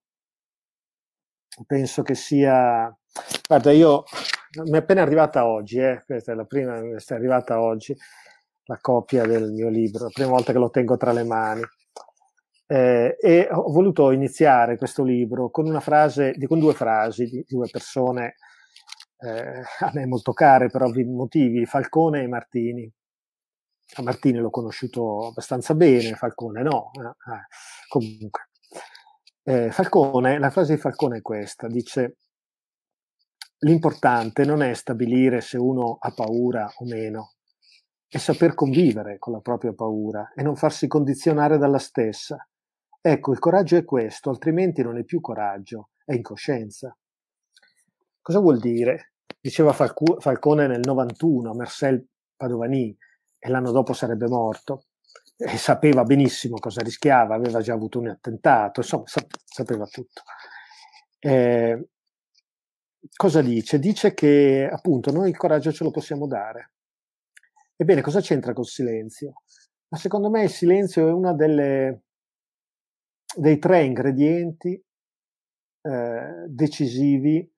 Penso che sia... Guarda, io mi è appena arrivata oggi, eh, questa è la prima, mi è arrivata oggi la copia del mio libro, la prima volta che lo tengo tra le mani. Eh, e ho voluto iniziare questo libro con una frase, con due frasi di, due persone eh, a me molto care per ovvi motivi, Falcone e Martini a Martini l'ho conosciuto abbastanza bene, Falcone no. Eh, eh, comunque, eh, Falcone, la frase di Falcone è questa, dice l'importante non è stabilire se uno ha paura o meno, è saper convivere con la propria paura e non farsi condizionare dalla stessa. Ecco, il coraggio è questo, altrimenti non è più coraggio, è incoscienza. Cosa vuol dire? Diceva Falcone nel 91 a Marcel Padovani, e l'anno dopo sarebbe morto e sapeva benissimo cosa rischiava, aveva già avuto un attentato, insomma sapeva tutto. Eh, cosa dice? Dice che appunto noi il coraggio ce lo possiamo dare. Ebbene, cosa c'entra col silenzio? Ma secondo me il silenzio è uno dei tre ingredienti eh, decisivi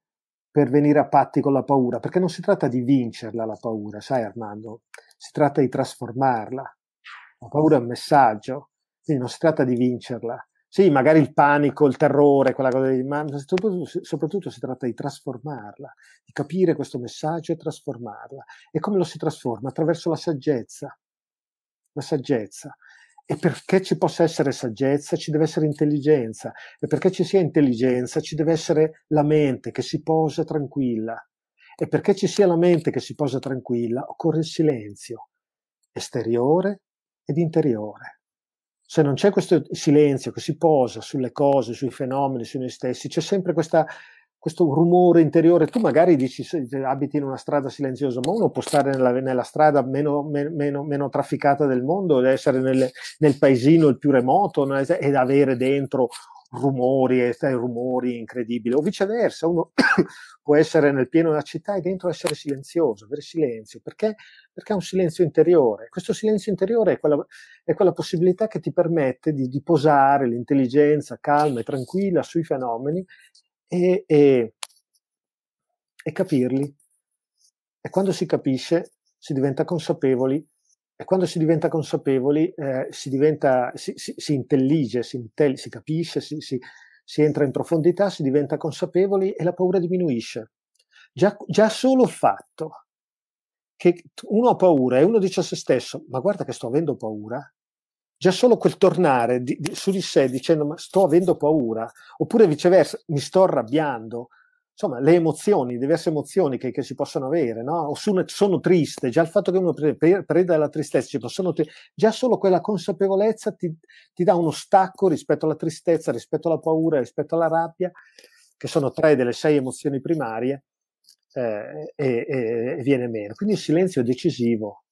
per venire a patti con la paura, perché non si tratta di vincerla la paura, sai Armando? si tratta di trasformarla. La paura è un messaggio, quindi non si tratta di vincerla. Sì, magari il panico, il terrore, quella cosa lì, ma soprattutto, soprattutto si tratta di trasformarla, di capire questo messaggio e trasformarla. E come lo si trasforma? Attraverso la saggezza. La saggezza. E perché ci possa essere saggezza ci deve essere intelligenza. E perché ci sia intelligenza ci deve essere la mente che si posa tranquilla, e perché ci sia la mente che si posa tranquilla, occorre il silenzio esteriore ed interiore. Se non c'è questo silenzio che si posa sulle cose, sui fenomeni, su noi stessi, c'è sempre questa questo rumore interiore. Tu magari dici abiti in una strada silenziosa, ma uno può stare nella, nella strada meno, meno, meno, trafficata del mondo essere nel, nel paesino il più remoto ed avere dentro rumori e fai rumori incredibili, o viceversa, uno può essere nel pieno della città e dentro essere silenzioso, avere silenzio, perché? Perché è un silenzio interiore. Questo silenzio interiore è quella, è quella possibilità che ti permette di, di, posare l'intelligenza calma e tranquilla sui fenomeni e, e, e capirli. E quando si capisce si diventa consapevoli e quando si diventa consapevoli, eh, si, diventa, si, si, si, intellige, si, intel- si capisce, si, si entra in profondità, si diventa consapevoli e la paura diminuisce. Già, già, solo il fatto che uno ha paura e uno dice a se stesso, ma guarda che sto avendo paura, già solo quel tornare di, di, su di sé dicendo ma sto avendo paura, oppure viceversa mi sto arrabbiando, insomma, le emozioni, diverse emozioni che, che si possono avere, no? O sono, sono, triste, già il fatto che uno preda la tristezza, ci possono, tri- già solo quella consapevolezza ti, ti, dà uno stacco rispetto alla tristezza, rispetto alla paura, rispetto alla rabbia, che sono tre delle sei emozioni primarie, eh, e, e viene meno. Quindi il silenzio è decisivo,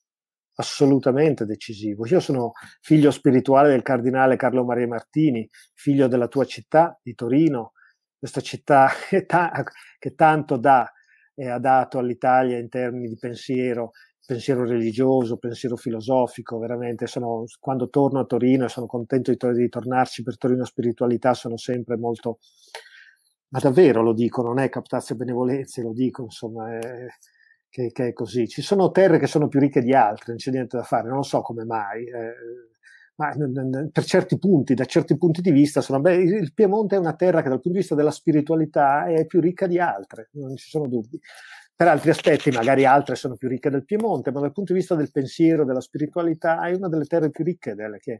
assolutamente decisivo. Io sono figlio spirituale del cardinale Carlo Maria Martini, figlio della tua città di Torino, questa città che, ta- che tanto dà e eh, ha dato all'Italia in termini di pensiero, pensiero religioso, pensiero filosofico, veramente sono, quando torno a Torino e sono contento di, to- di tornarci per Torino Spiritualità sono sempre molto, ma davvero lo dico, non è captazio benevolenze, lo dico, insomma, è, che, che, è così. Ci sono terre che sono più ricche di altre, non c'è niente da fare, non lo so come mai. Eh, ma per certi punti, da certi punti di vista, sono, beh, il Piemonte è una terra che dal punto di vista della spiritualità è più ricca di altre, non ci sono dubbi. Per altri aspetti, magari altre sono più ricche del Piemonte, ma dal punto di vista del pensiero, della spiritualità, è una delle terre più ricche delle che,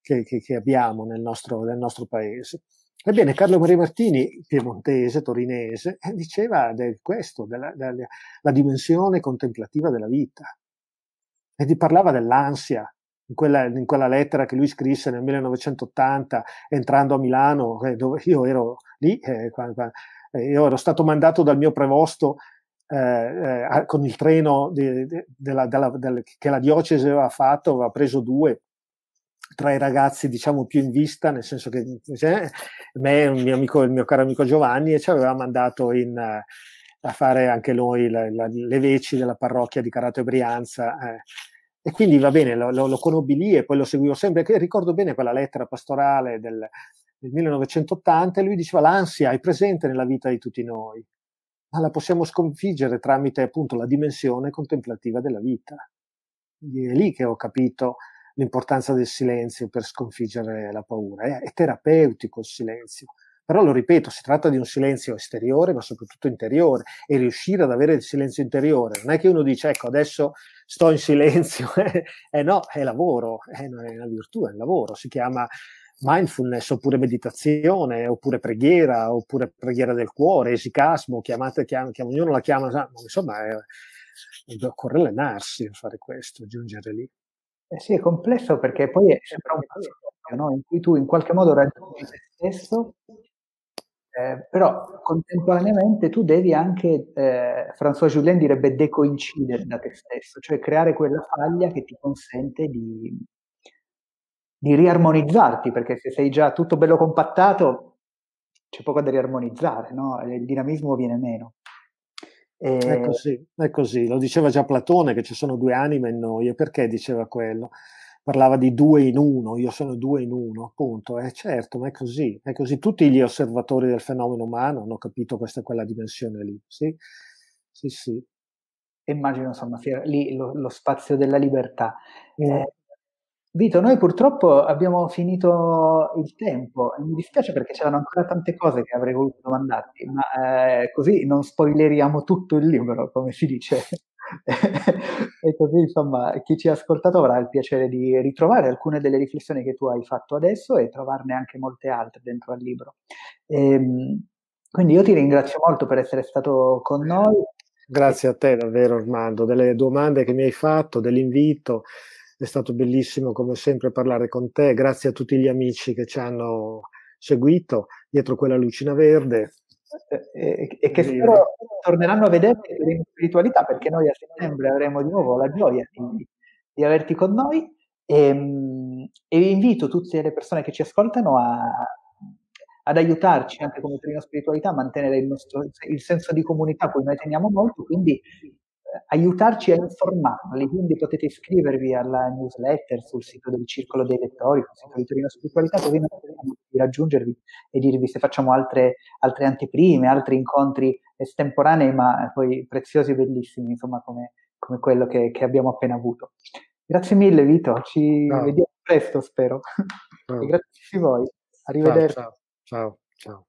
che, che, che abbiamo nel nostro, nel nostro paese. Ebbene, Carlo Maria Martini, piemontese, torinese, diceva del questo, della, della dimensione contemplativa della vita. E parlava dell'ansia, in quella, in quella, lettera che lui scrisse nel 1980 entrando a Milano, eh, dove io ero lì, eh, eh, io ero stato mandato dal mio prevosto eh, eh con il treno di, di, della, della, del, che la diocesi aveva fatto, aveva preso due tra i ragazzi diciamo più in vista, nel senso che eh, me, il mio, amico, il mio caro amico Giovanni e ci aveva mandato in a fare anche noi la, la, le veci della parrocchia di Carato e Brianza. Eh, e quindi va bene, lo, lo, conobbi lì e poi lo seguivo sempre. Che ricordo bene quella lettera pastorale del, del 1980 e lui diceva l'ansia è presente nella vita di tutti noi, ma la possiamo sconfiggere tramite appunto la dimensione contemplativa della vita. Quindi è lì che ho capito l'importanza del silenzio per sconfiggere la paura. È, è terapeutico il silenzio, però lo ripeto, si tratta di un silenzio esteriore, ma soprattutto interiore, e riuscire ad avere il silenzio interiore. Non è che uno dice, ecco, adesso sto in silenzio, eh no, è lavoro, eh, è una virtù, è un lavoro, si chiama mindfulness oppure meditazione oppure preghiera oppure preghiera del cuore, esicasmo, chiamate, chiamate, chiam, ognuno la chiama, insomma è, occorre allenarsi a fare questo, giungere lì. Eh sì, è complesso perché poi è un processo no? in cui tu in qualche modo raggiungi te stesso eh, però contemporaneamente tu devi anche, eh, François Julien direbbe, decoincidere da te stesso, cioè creare quella faglia che ti consente di, di riarmonizzarti, perché se sei già tutto bello compattato c'è poco da riarmonizzare, no? il dinamismo viene meno. E... È, così, è così, lo diceva già Platone che ci sono due anime in noi e perché diceva quello? parlava di due in uno, io sono due in uno, appunto, è eh, certo, ma è così, è così, tutti gli osservatori del fenomeno umano hanno capito questa e quella dimensione lì, sì, sì, sì. Immagino, insomma, sia lì lo, lo spazio della libertà. Eh. eh, Vito, noi purtroppo abbiamo finito il tempo, mi dispiace perché c'erano ancora tante cose che avrei voluto domandarti, ma eh, così non spoileriamo tutto il libro, come si dice. e così insomma chi ci ha ascoltato avrà il piacere di ritrovare alcune delle riflessioni che tu hai fatto adesso e trovarne anche molte altre dentro al libro. E, ehm, quindi io ti ringrazio molto per essere stato con noi. Grazie a te davvero Armando, delle domande che mi hai fatto, dell'invito, è stato bellissimo come sempre parlare con te, grazie a tutti gli amici che ci hanno seguito dietro quella lucina verde, eh, e, che spero torneranno a vedere in spiritualità perché noi a settembre avremo di nuovo la gioia di, di averti con noi ehm, e, e, invito tutte le persone che ci ascoltano a, ad aiutarci anche come Trino Spiritualità a mantenere il, nostro, il senso di comunità, cui noi teniamo molto, quindi aiutarci a informarli, quindi potete iscrivervi alla newsletter sul sito del Circolo dei Lettori, sul sito di Torino Spiritualità, così noi potremo raggiungervi e dirvi se facciamo altre, altre, anteprime, altri incontri estemporanei, ma poi preziosi e bellissimi, insomma, come, come quello che, che, abbiamo appena avuto. Grazie mille Vito, ci ciao. vediamo presto spero. Ciao. grazie a voi, arrivederci. ciao. ciao. ciao.